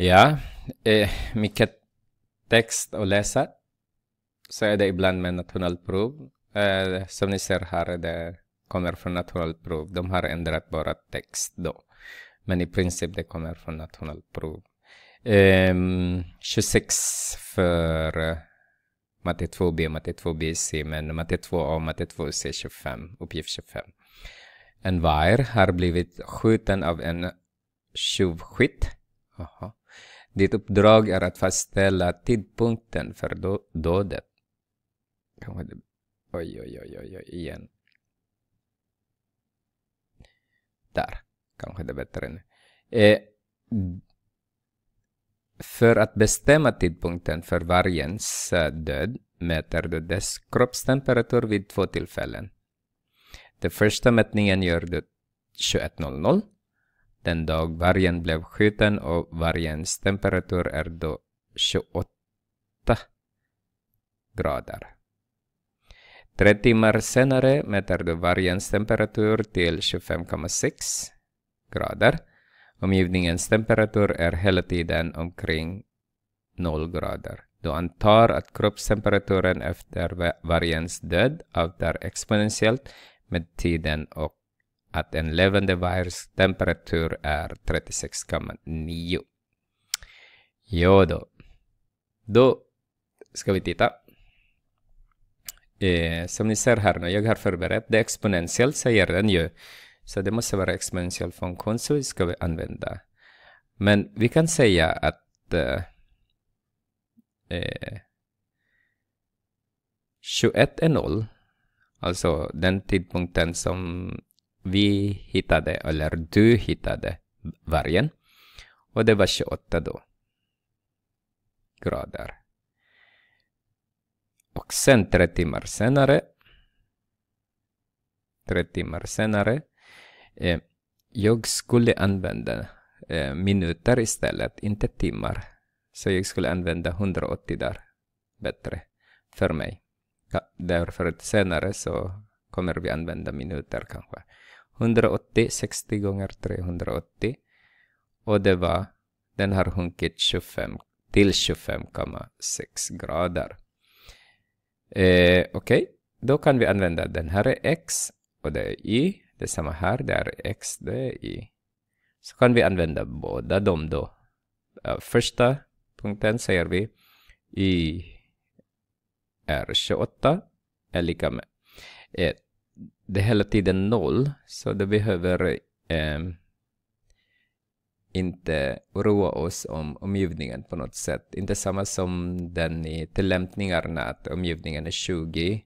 Ja, eh, mycket text att läsa. Så är det ibland med nationalprov. Eh, som ni ser här, det kommer från nationalprov. De har ändrat bara text då. Men i princip det kommer från nationalprov. Ehm, eh, 26 för matte 2B, matte 2 bc men matte 2A och matte 2C 25, uppgift 25. En wire har blivit skjuten av en tjuvskytt. Aha. Ditt uppdrag är att fastställa tidpunkten för då dådet. Oj, oj, oj, oj, oj, igen. Där. Kanske det är bättre nu. Eh, för att bestämma tidpunkten för vargens eh, död mäter du dess kroppstemperatur vid två tillfällen. Den första mätningen gör du 21.00 den dag vargen blev skjuten och vargens temperatur är då 28 grader. Tre timmar senare mäter du vargens temperatur till 25,6 grader. Omgivningens temperatur är hela tiden omkring 0 grader. Du antar att kroppstemperaturen efter vargens död avtar exponentiellt med tiden och att en levande vairs temperatur är 36,9. Jo då. Då ska vi titta. Eh, som ni ser här nu, jag har förberett det exponentiellt, säger den ju. Så det måste vara exponentiell funktion, så vi ska använda. Men vi kan säga att eh, 21 eh, är 0. Alltså den tidpunkten som vi hittade, eller du hittade vargen. Och det var 28 då. Grader. Och sen tre timmar senare. Tre timmar senare. Eh, jag skulle använda eh, minuter istället, inte timmar. Så jag skulle använda 180 där. Bättre för mig. därför att senare så kommer vi använda minuter kanske. 180, 60 gånger 380. Och det var, den har sjunkit 25, till 25,6 grader. Eh, Okej, okay. då kan vi använda den här är x och det är y. Det är samma här, det är x, det är y. Så kan vi använda båda de då. Första punkten säger vi y är 28 är lika med 1 det är hela tiden noll, så det behöver eh, inte oroa oss om omgivningen på något sätt. Inte samma som den i tillämpningarna, att omgivningen är 20,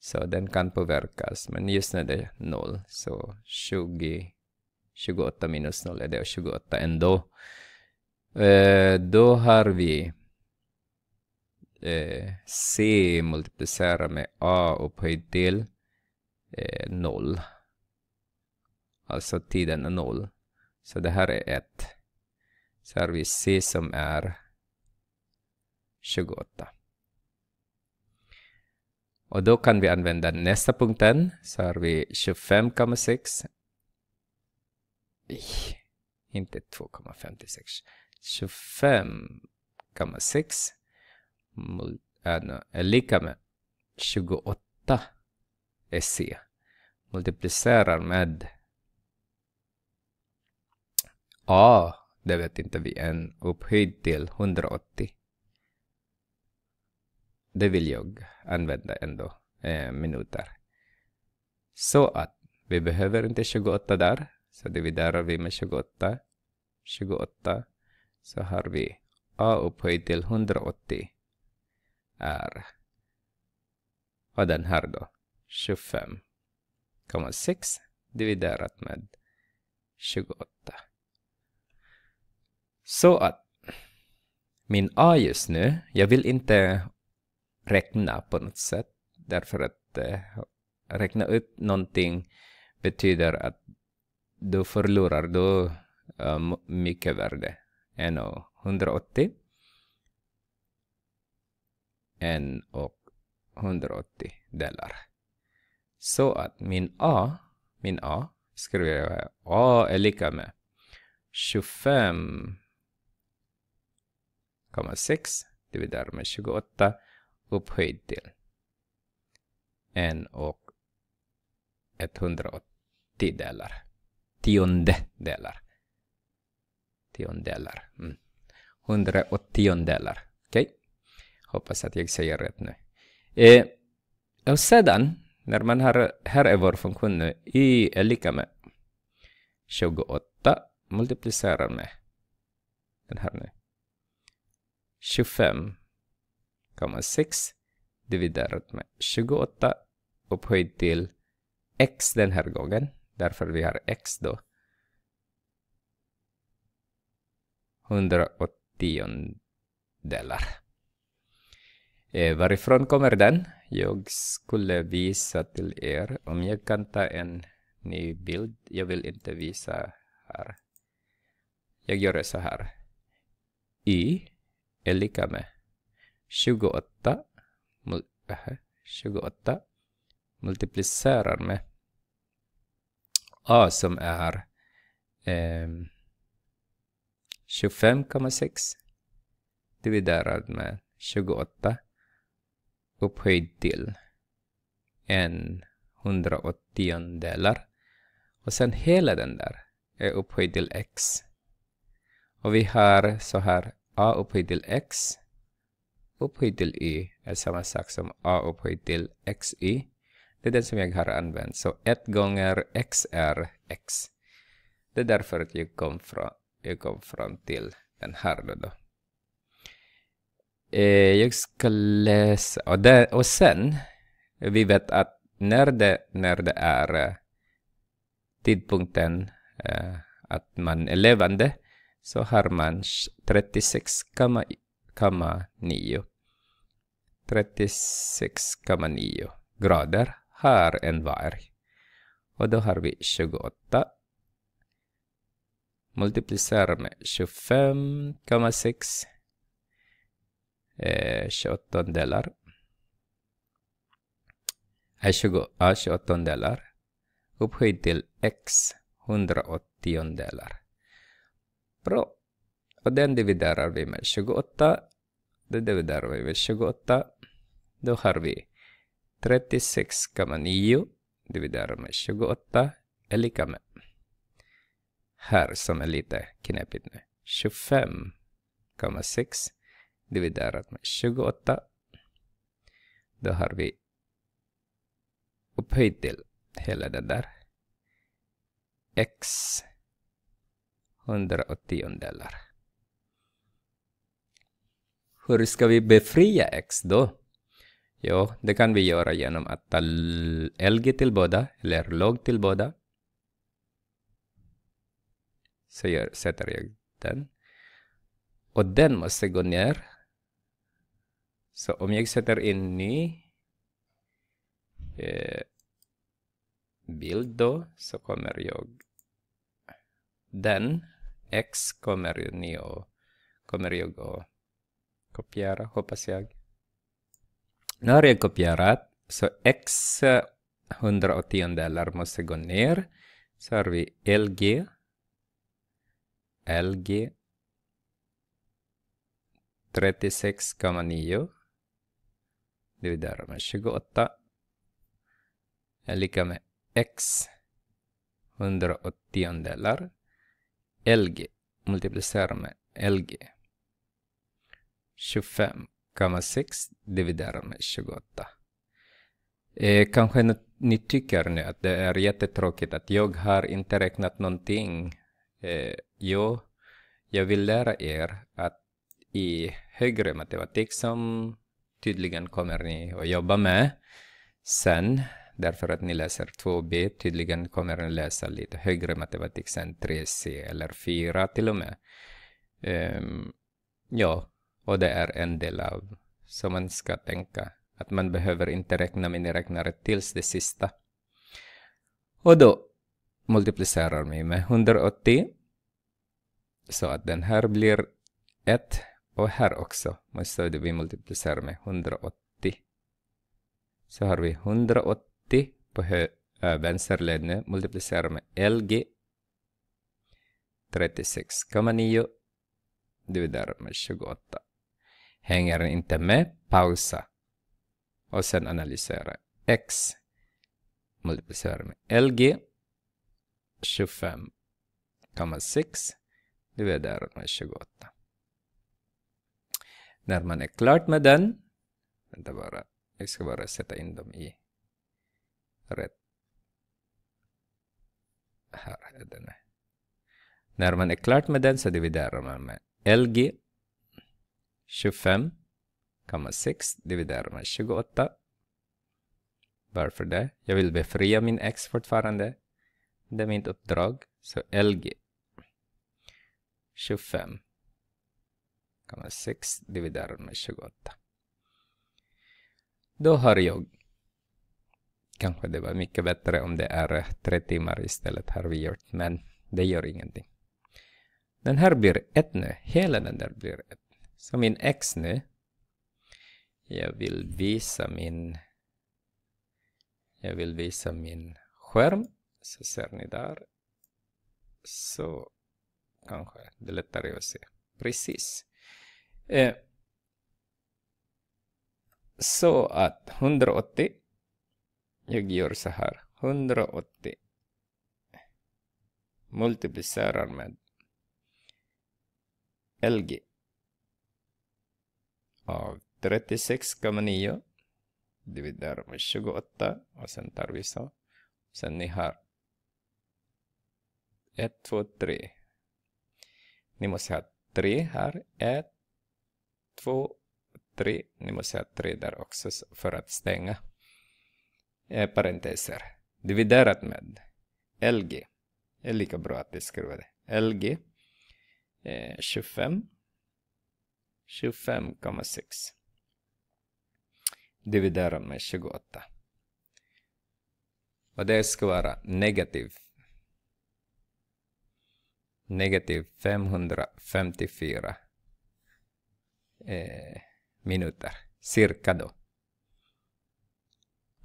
så den kan påverkas. Men just när det är noll, så 20, 28 minus 0 är det och 28 ändå. Eh, då har vi eh, C multiplicerat med A upphöjt till eh, noll. Alltså tiden är noll. Så det här är 1. Så har vi C som är 28. Och då kan vi använda nästa punkten. Så har vi 25,6. Inte 2,56. 25,6 äh, är lika med 28 SC e. multiplicerar med A, det vet inte vi en upphöjd till 180. Det vill jag använda ändå, eh, minuter. Så att vi behöver inte 28 där, så dividerar vi med 28. 28, så har vi A upphöjt till 180 är och den här då 25,6 dividerat med 28. Så att min A just nu, jag vill inte räkna på något sätt därför att eh, räkna ut någonting betyder att du förlorar då um, mycket värde. 180 en 180 delar. Så att min A, min A, skriver jag A är lika med 25,6 dividerat med 28 upphöjt till 1 och 180 delar. Tiondelar. Tiondelar. Mm. 180 delar. Okej? Okay? Hoppas att jag säger rätt nu. Eh, och sedan när man har funktion nu, y är lika med 28 multiplicerar med den här nu 25,6 dividerat med 28 upphöjt till x den här gången. Därför vi har x då. 180 delar. Eh, varifrån kommer den? Jag skulle visa till er om jag kan ta en ny bild. Jag vill inte visa här. Jag gör det så här. Y är lika med 28, 28 äh, multiplicerar med A som är eh, 25,6 dividerat med 28 upphöjd till en hundraåttiondelar. Och sen hela den där är upphöjd till x. Och vi har så här a upphöjd till x upphöjd till y är samma sak som a upphöjd till xy. Det är den som jag har använt. Så 1 gånger x är x. Det är därför att jag kom, fram till den här då. då. Eh, jag ska läsa. Och, där, och sen, vi vet att när det, när det är eh, tidpunkten eh, att man är levande så har man 36,9 36,9 grader har en varg. Och då har vi 28 multiplicerar med 25,6 eh, 28 delar. Är eh, 28 delar. Upphöjd till x 180 delar. Bra. Och den dividerar vi med 28. Då dividerar vi med 28. Då har vi 36,9 dividerar med 28 är lika med här som är lite knepigt nu. 25,6 dividerat med 28. Då har vi upphöjt till hela det där x hundraåttiondelar. Hur ska vi befria x då? Jo, det kan vi göra genom att ta lg till båda, eller log till båda. Så jag, sätter jag den. Och den måste gå ner So, omyexeter inni eh, bildo, så kommer jag den, x kommer ni och kommer jag att kopiera, hoppas jag. Nu har jag kopierat, så x 180 eh, delar måste gå ner. Så har vi LG, LG 36,9 dividerar med 28 är lika med x 180 delar LG Multiplicera med LG 25,6 dividerar med 28 eh, kanske ni tycker nu att det är jättetråkigt att jag har inte räknat någonting eh, jo jag vill lära er att i högre matematik som tydligen kommer ni att jobba med sen. Därför att ni läser 2B, tydligen kommer ni läsa lite högre matematik sen 3C eller 4 till och med. Um, ja, och det är en del av som man ska tänka. Att man behöver inte räkna miniräknare tills det sista. Och då multiplicerar vi med 180. Så att den här blir 1 och här också måste vi multiplicera med 180. Så har vi 180 på hö vänster led nu, multiplicerar med LG 36,9 dividerar med 28. Hänger den inte med, pausa. Och sen analysera X multiplicerar med LG 25,6 dividerar med 28. När man är klar med den, vänta bara, jag ska bara sätta in dem i rätt. Här är den. När man är klar med den så dividerar man med LG 25,6 dividerar med 28. Varför det? Jag vill befria min x fortfarande. Det är mitt uppdrag. Så LG 25 kan man 6 dividerat med 28. Då har jag, kanske det var mycket bättre om det är 3 timmar istället har vi gjort, men det gör ingenting. Den här blir 1 nu, hela den där blir 1. Så min x nu, jag vill visa min jag vill visa min skärm så ser ni där så kanske det är lättare att se precis Eh, så att 180. Jag gör så här. 180 multiplicerar med LG av 36,9 dividerar med 28 och sen tar vi så. Sen ni har 1, 2, 3. Ni måste ha 3 här. 1, två, tre. Ni måste ha tre där också för att stänga. Eh, parenteser. Dividerat med LG. Det är lika bra att beskriva det. LG eh, 25. 25,6. Dividerat med 28. Och det ska vara negativ. Negativ 554 eh, minuter. Cirka då.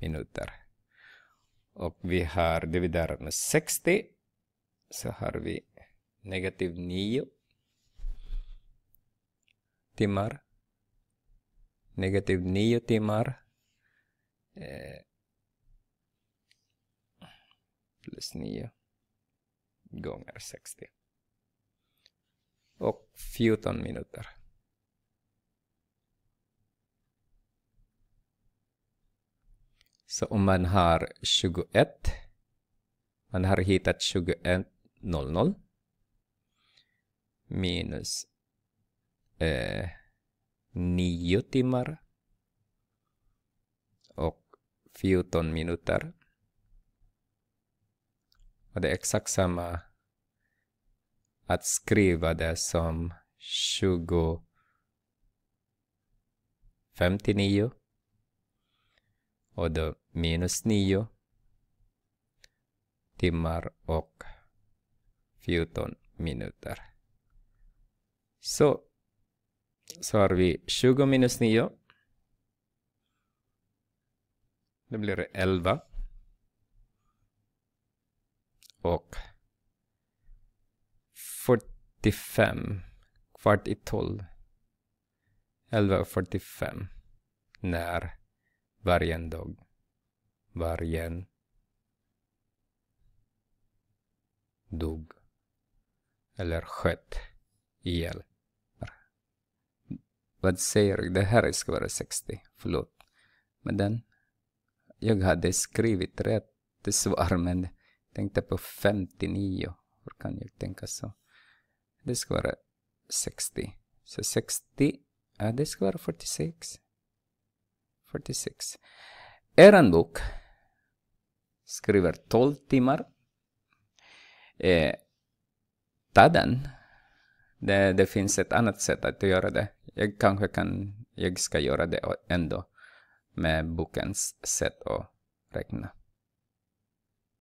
Minuter. Och vi har dividerat med 60. Så har vi negativ 9 timmar. Negativ 9 timmar. Eh, plus 9 gånger 60. Och 14 minuter. Så om man har 21, man har hittat 21.00 minus eh, 9 timmar och 14 minuter. Och det är exakt samma att skriva det som 2059 och då minus 9 timmar och 14 minuter. Så, så har vi 20 minus 9. Det blir det 11. Och 45, kvart i 12. 11.45 när Vargen dag. Vargen. Dog. Eller sköt ihjäl. Vad säger du? Det här ska vara 60. Förlåt. Men den... Jag hade skrivit rätt svar men tänkte på 59. Hur kan jag tänka så? Det ska vara 60. Så 60... Ja, det ska vara 46. 46. Er bok skriver 12 timmar. Eh, ta den. Det, det, finns ett annat sätt att göra det. Jag kanske kan, jag ska göra det ändå med bokens sätt att räkna.